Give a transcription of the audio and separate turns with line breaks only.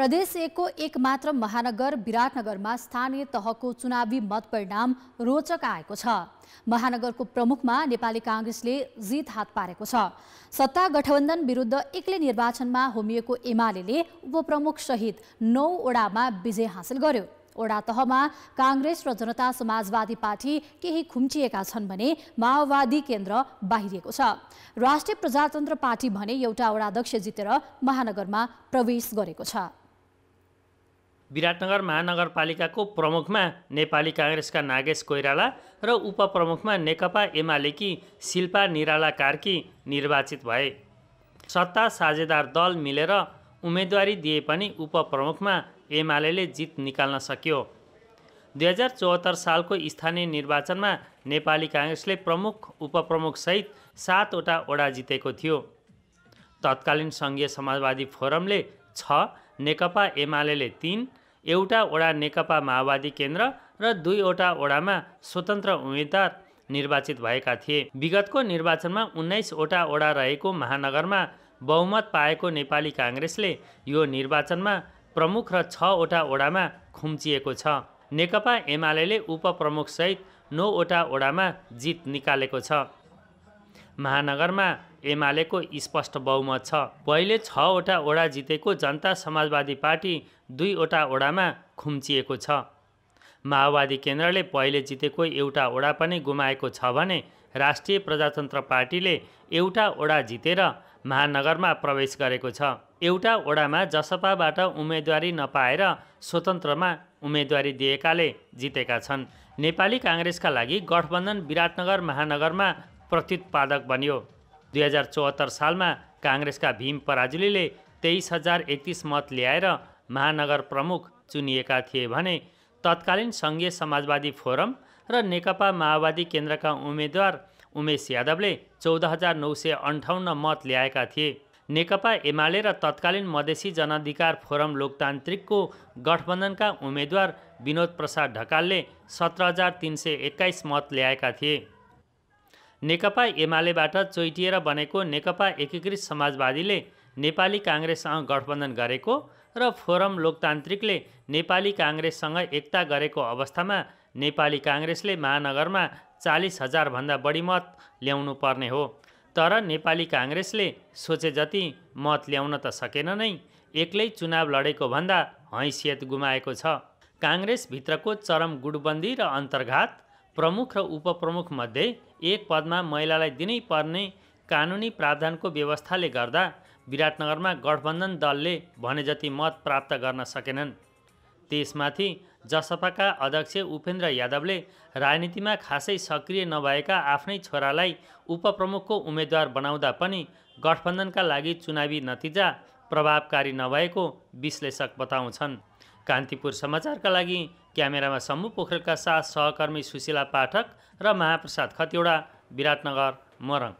प्रदेश एकको एकमात्र महानगर विराटनगरमा स्थानीय तहको चुनावी मतपरिणाम रोचक आएको छ महानगरको प्रमुखमा नेपाली काङ्ग्रेसले जित हात पारेको छ सत्ता गठबन्धन विरुद्ध एक्लै निर्वाचनमा होमिएको एमाले उपप्रमुखसहित नौवटामा विजय हासिल गर्यो वडा तहमा काङ्ग्रेस र जनता समाजवादी पार्टी केही खुम्चिएका छन् भने माओवादी केन्द्र बाहिरिएको छ राष्ट्रिय प्रजातन्त्र पार्टी भने एउटा वडाध्यक्ष जितेर महानगरमा प्रवेश गरेको छ
विराटनगर महानगरपालिकाको प्रमुखमा नेपाली काङ्ग्रेसका नागेश कोइराला र उपप्रमुखमा नेकपा एमालेकी शिल्पा निराला कार्की निर्वाचित भए सत्ता साझेदार दल मिलेर उम्मेदवारी दिए पनि उपप्रमुखमा एमाले जित निकाल्न सक्यो दुई हजार चौहत्तर सालको स्थानीय निर्वाचनमा नेपाली काङ्ग्रेसले प्रमुख उपप्रमुखसहित सातवटा ओडा जितेको थियो तत्कालीन सङ्घीय समाजवादी फोरमले छ नेकपा एमाले तिन एउटा वडा नेकपा माओवादी केन्द्र र दुईवटा वडामा स्वतन्त्र उम्मेद्वार निर्वाचित भएका थिए विगतको निर्वाचनमा उन्नाइसवटा वडा रहेको महानगरमा बहुमत पाएको नेपाली काङ्ग्रेसले यो निर्वाचनमा प्रमुख र छवटा वडामा खुम्चिएको छ नेकपा एमाले उपप्रमुखसहित नौवटा वडामा जित निकालेको छ महानगरमा एमालेको स्पष्ट बहुमत छ पहिले छवटा ओडा जितेको जनता समाजवादी पार्टी दुईवटा ओडामा खुम्चिएको छ माओवादी केन्द्रले पहिले जितेको एउटा ओडा पनि गुमाएको छ भने राष्ट्रिय प्रजातन्त्र पार्टीले एउटा ओडा जितेर महानगरमा प्रवेश गरेको छ एउटा ओडामा जसपाबाट उम्मेदवारी नपाएर स्वतन्त्रमा उम्मेदवारी दिएकाले जितेका छन् नेपाली काङ्ग्रेसका लागि गठबन्धन विराटनगर महानगरमा प्रत्युत्पादक बन्यो दुई हजार चौहत्तर सालमा काङ्ग्रेसका भीम पराजुलीले तेइस हजार एकतिस मत ल्याएर महानगर प्रमुख चुनिएका थिए भने तत्कालीन सङ्घीय समाजवादी फोरम र नेकपा माओवादी केन्द्रका उम्मेद्वार उमेश यादवले चौध हजार नौ सय अन्ठाउन्न मत ल्याएका थिए नेकपा एमाले र तत्कालीन मधेसी जनाधिकार फोरम लोकतान्त्रिकको गठबन्धनका उम्मेद्वार विनोद प्रसाद ढकालले सत्र हजार तिन सय एक्काइस मत ल्याएका थिए नेकपा एमालेबाट चोइटिएर बनेको नेकपा एकीकृत समाजवादीले नेपाली काङ्ग्रेससँग गठबन्धन गरेको र फोरम लोकतान्त्रिकले नेपाली काङ्ग्रेससँग एकता गरेको अवस्थामा नेपाली काङ्ग्रेसले महानगरमा चालिस हजारभन्दा बढी मत ल्याउनु पर्ने हो तर नेपाली काङ्ग्रेसले सोचे जति मत ल्याउन त सकेन नै एक्लै चुनाव लडेको भन्दा हैसियत गुमाएको छ काङ्ग्रेसभित्रको चरम गुटबन्दी र अन्तर्घात प्रमुख र उपप्रमुख मध्ये एक पदमा महिलालाई दिनै पर्ने कानुनी प्रावधानको व्यवस्थाले गर्दा विराटनगरमा गठबन्धन दलले भने जति मत प्राप्त गर्न सकेनन् त्यसमाथि जसपाका अध्यक्ष उपेन्द्र यादवले राजनीतिमा खासै सक्रिय नभएका आफ्नै छोरालाई उपप्रमुखको उम्मेद्वार बनाउँदा पनि गठबन्धनका लागि चुनावी नतिजा प्रभावकारी नभएको विश्लेषक बताउँछन् कान्तिपुर समाचारका लागि क्यामेरामा सम्मु पोखरेलका साथ सहकर्मी सुशीला पाठक र महाप्रसाद खतिवडा विराटनगर मरङ